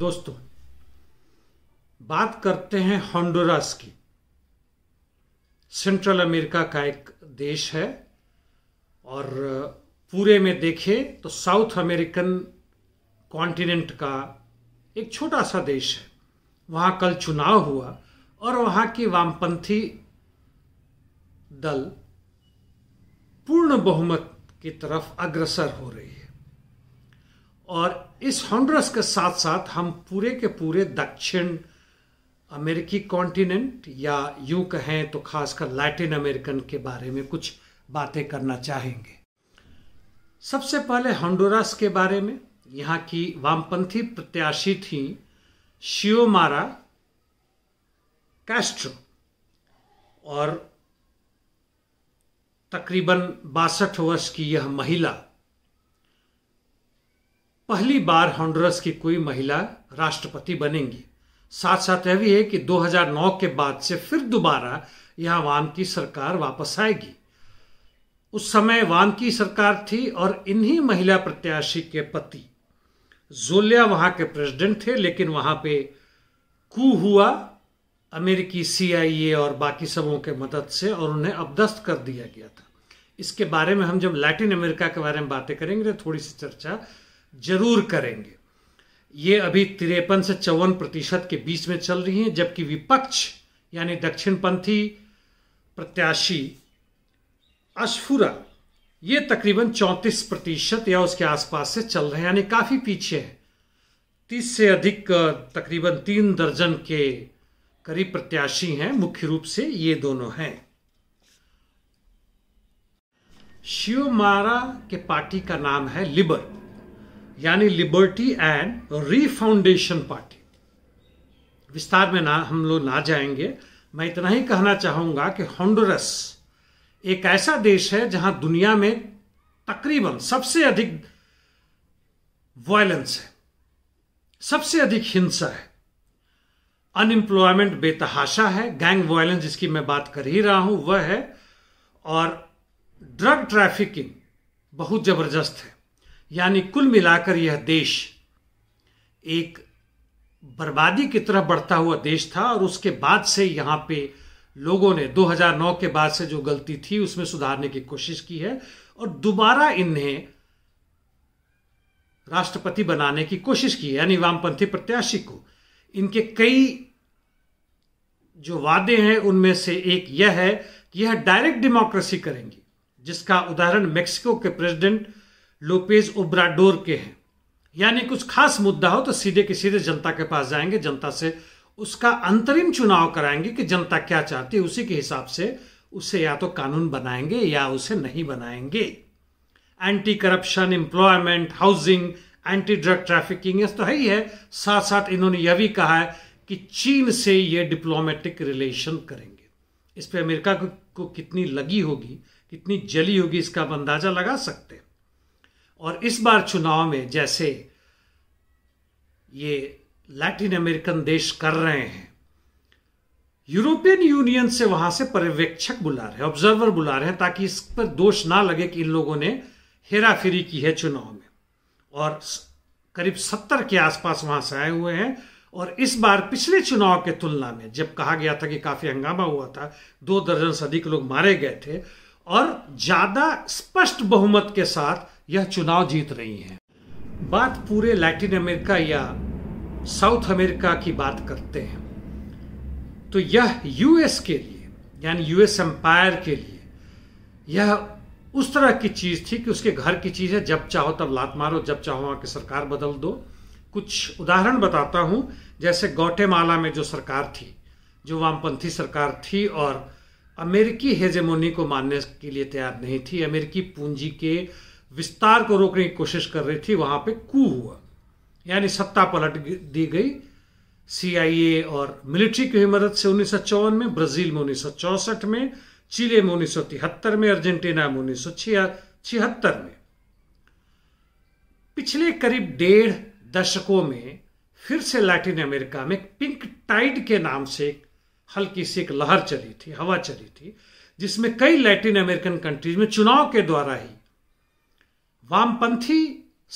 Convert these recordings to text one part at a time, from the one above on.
दोस्तों बात करते हैं हॉन्डोरास की सेंट्रल अमेरिका का एक देश है और पूरे में देखें तो साउथ अमेरिकन कॉन्टिनेंट का एक छोटा सा देश है वहाँ कल चुनाव हुआ और वहाँ की वामपंथी दल पूर्ण बहुमत की तरफ अग्रसर हो रही है और इस हॉन्ड्रस के साथ साथ हम पूरे के पूरे दक्षिण अमेरिकी कॉन्टिनेंट या यूं कहें तो खासकर लैटिन अमेरिकन के बारे में कुछ बातें करना चाहेंगे सबसे पहले हंडोरास के बारे में यहाँ की वामपंथी प्रत्याशी थी शियोमारा कैस्ट्रो और तकरीबन बासठ वर्ष की यह महिला पहली बार हॉन्डुरस की कोई महिला राष्ट्रपति बनेंगी साथ साथ यह भी है कि 2009 के बाद से फिर दोबारा यहाँ वान की सरकार वापस आएगी उस समय वान की सरकार थी और इन्हीं महिला प्रत्याशी के पति जोलिया वहां के प्रेसिडेंट थे लेकिन वहां पे कू हुआ अमेरिकी सीआईए और बाकी सबों के मदद से और उन्हें अपदस्त कर दिया गया था इसके बारे में हम जब लैटिन अमेरिका के बारे में बातें करेंगे थोड़ी सी चर्चा जरूर करेंगे ये अभी तिरपन से चौवन प्रतिशत के बीच में चल रही हैं जबकि विपक्ष यानी दक्षिणपंथी प्रत्याशी अशफुरा ये तकरीबन 34 प्रतिशत या उसके आसपास से चल रहे हैं यानी काफ़ी पीछे हैं तीस से अधिक तकरीबन तीन दर्जन के करीब प्रत्याशी हैं मुख्य रूप से ये दोनों हैं शिवमारा के पार्टी का नाम है लिबर यानी लिबर्टी एंड रीफाउंडेशन पार्टी विस्तार में ना हम लोग ना जाएंगे मैं इतना ही कहना चाहूंगा कि हॉन्डुरस एक ऐसा देश है जहां दुनिया में तकरीबन सबसे अधिक वायलेंस है सबसे अधिक हिंसा है अनएम्प्लॉयमेंट बेतहाशा है गैंग वायलेंस जिसकी मैं बात कर ही रहा हूं वह है और ड्रग ट्रैफिकिंग बहुत जबरदस्त है यानी कुल मिलाकर यह देश एक बर्बादी की तरफ बढ़ता हुआ देश था और उसके बाद से यहाँ पे लोगों ने 2009 के बाद से जो गलती थी उसमें सुधारने की कोशिश की है और दोबारा इन्हें राष्ट्रपति बनाने की कोशिश की यानी वामपंथी प्रत्याशी को इनके कई जो वादे हैं उनमें से एक यह है कि यह डायरेक्ट डेमोक्रेसी करेंगे जिसका उदाहरण मेक्सिको के प्रेसिडेंट लोपेज ओब्राडोर के हैं यानी कुछ खास मुद्दा हो तो सीधे के सीधे जनता के पास जाएंगे जनता से उसका अंतरिम चुनाव कराएंगे कि जनता क्या चाहती है उसी के हिसाब से उसे या तो कानून बनाएंगे या उसे नहीं बनाएंगे anti corruption employment housing anti drug trafficking ये तो है ही है साथ साथ इन्होंने यह भी कहा है कि चीन से ये डिप्लोमेटिक रिलेशन करेंगे इस पर अमेरिका को, को कितनी लगी होगी कितनी जली होगी इसका आप अंदाजा लगा सकते हैं और इस बार चुनाव में जैसे ये लैटिन अमेरिकन देश कर रहे हैं यूरोपियन यूनियन से वहां से पर्यवेक्षक बुला रहे हैं ऑब्जर्वर बुला रहे हैं ताकि इस पर दोष ना लगे कि इन लोगों ने हेरा फेरी की है चुनाव में और करीब सत्तर के आसपास वहां से आए हुए हैं और इस बार पिछले चुनाव के तुलना में जब कहा गया था कि काफी हंगामा हुआ था दो दर्जन से अधिक लोग मारे गए थे और ज्यादा स्पष्ट बहुमत के साथ यह चुनाव जीत रही हैं बात पूरे लैटिन अमेरिका या साउथ अमेरिका की बात करते हैं तो यह यूएस के लिए यानी यूएस एम्पायर के लिए यह उस तरह की चीज़ थी कि उसके घर की चीज़ है जब चाहो तब लात मारो जब चाहो वहां की सरकार बदल दो कुछ उदाहरण बताता हूं जैसे गौटेमाला में जो सरकार थी जो वामपंथी सरकार थी और अमेरिकी हेजेमोनी को मानने के लिए तैयार नहीं थी अमेरिकी पूंजी के विस्तार को रोकने की कोशिश कर रही थी वहां पे कू हुआ यानी सत्ता पलट दी गई सीआईए और मिलिट्री की मदद से उन्नीस में ब्राजील में उन्नीस में चिले में उन्नीस में अर्जेंटीना में उन्नीस में पिछले करीब डेढ़ दशकों में फिर से लैटिन अमेरिका में पिंक टाइड के नाम से एक हल्की सी एक लहर चली थी हवा चली थी जिसमें कई लैटिन अमेरिकन कंट्रीज में चुनाव के द्वारा ही वामपंथी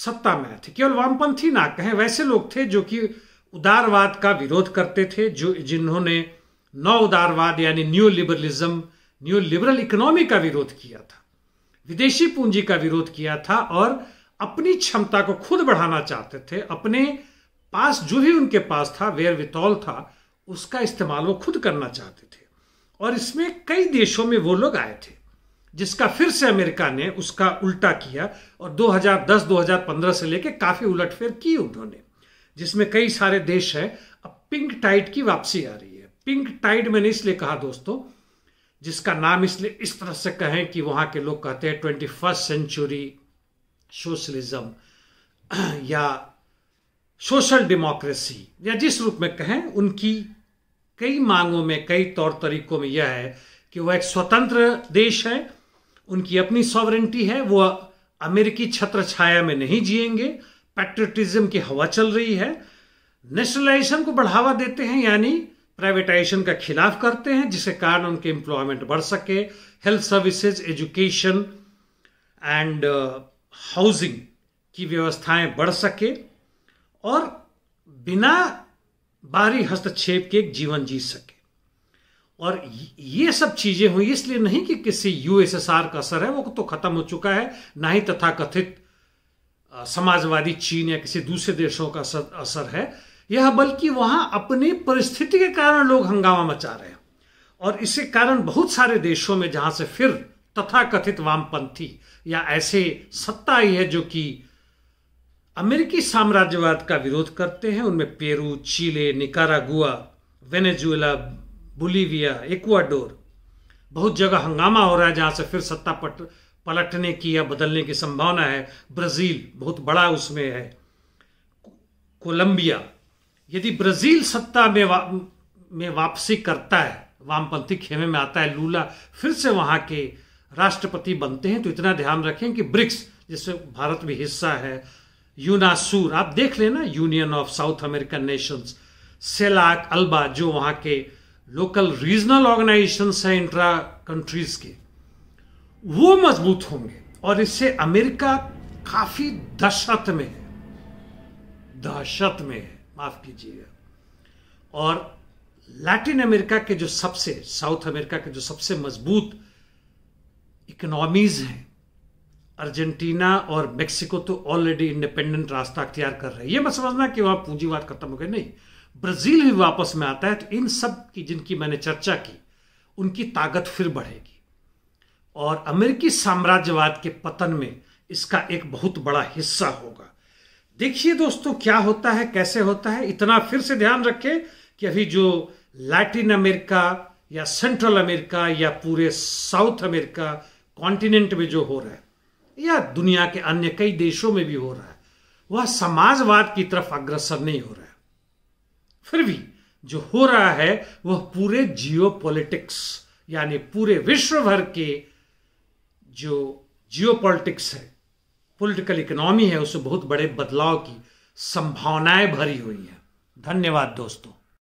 सत्ता में थे केवल वामपंथी ना कहें वैसे लोग थे जो कि उदारवाद का विरोध करते थे जो जिन्होंने नौ उदारवाद यानी new liberalism new liberal economy का विरोध किया था विदेशी पूंजी का विरोध किया था और अपनी क्षमता को खुद बढ़ाना चाहते थे अपने पास जो भी उनके पास था वेयर ऑल था उसका इस्तेमाल वो खुद करना चाहते थे और इसमें कई देशों में वो लोग आए थे जिसका फिर से अमेरिका ने उसका उल्टा किया और 2010-2015 से लेके काफी उलटफेर की उन्होंने जिसमें कई सारे देश हैं अब पिंक टाइड की वापसी आ रही है पिंक टाइड मैंने इसलिए कहा दोस्तों जिसका नाम इसलिए इस तरह से कहें कि वहां के लोग कहते हैं ट्वेंटी फर्स्ट सेंचुरी सोशलिज्म या सोशल डेमोक्रेसी या जिस रूप में कहें उनकी कई मांगों में कई तौर तरीकों में यह है कि वह एक स्वतंत्र देश है उनकी अपनी सॉवरेंटी है वह अमेरिकी छत्र छाया में नहीं जिएंगे पैट्रियटिज्म की हवा चल रही है नेशनलाइजेशन को बढ़ावा देते हैं यानी प्राइवेटाइजेशन का खिलाफ करते हैं जिसके कारण उनके एम्प्लॉयमेंट बढ़ सके health services education and housing की व्यवस्थाएं बढ़ सके और बिना बाहरी हस्तक्षेप के एक जीवन जी सके और ये सब चीजें हुई इसलिए नहीं कि किसी यूएसएसआर का असर है वो तो खत्म हो चुका है ना ही तथाकथित समाजवादी चीन या किसी दूसरे देशों का असर है यह बल्कि वहां अपनी परिस्थिति के कारण लोग हंगामा मचा रहे हैं और इसके कारण बहुत सारे देशों में जहां से फिर तथाकथित वामपंथी या ऐसे सत्ता ही है जो कि अमेरिकी साम्राज्यवाद का विरोध करते हैं उनमें Peru Chile Nicaragua Venezuela Bolivia Ecuador बहुत जगह हंगामा हो रहा है जहां से फिर सत्ता पट पलटने की या बदलने की संभावना है ब्राज़ील बहुत बड़ा उसमें है कोलंबिया यदि ब्राज़ील सत्ता में वा, में वापसी करता है वामपंथी खेमे में आता है लूला फिर से वहाँ के राष्ट्रपति बनते हैं तो इतना ध्यान रखें कि ब्रिक्स जिसमें भारत भी हिस्सा है यूनासूर आप देख लेना union of South American nations CELAC ALBA जो वहां के लोकल रीजनल ऑर्गेनाइजेशन है इंट्रा कंट्रीज के वो मजबूत होंगे और इससे अमेरिका काफी दहशत में है दहशत में है माफ कीजिएगा और लैटिन अमेरिका के जो सबसे साउथ अमेरिका के जो सबसे मजबूत इकोनॉमीज हैं अर्जेंटीना और मेक्सिको तो ऑलरेडी इंडिपेंडेंट रास्ता अख्तियार कर रहे हैं ये मत समझना कि वहां पूंजीवाद खत्म हो गया नहीं ब्राजील भी वापस में आता है तो इन सब की जिनकी मैंने चर्चा की उनकी ताकत फिर बढ़ेगी और अमेरिकी साम्राज्यवाद के पतन में इसका एक बहुत बड़ा हिस्सा होगा देखिए दोस्तों क्या होता है कैसे होता है इतना फिर से ध्यान रखें कि अभी जो लैटिन अमेरिका या सेंट्रल अमेरिका या पूरे साउथ अमेरिका कॉन्टिनेंट में जो हो रहा है या दुनिया के अन्य कई देशों में भी हो रहा है वह समाजवाद की तरफ अग्रसर नहीं हो रहा है फिर भी जो हो रहा है वह पूरे जियो पॉलिटिक्स यानी पूरे विश्व भर के जो जियो पॉलिटिक्स है पॉलिटिकल इकोनॉमी है उसमें बहुत बड़े बदलाव की संभावनाएं भरी हुई है धन्यवाद दोस्तों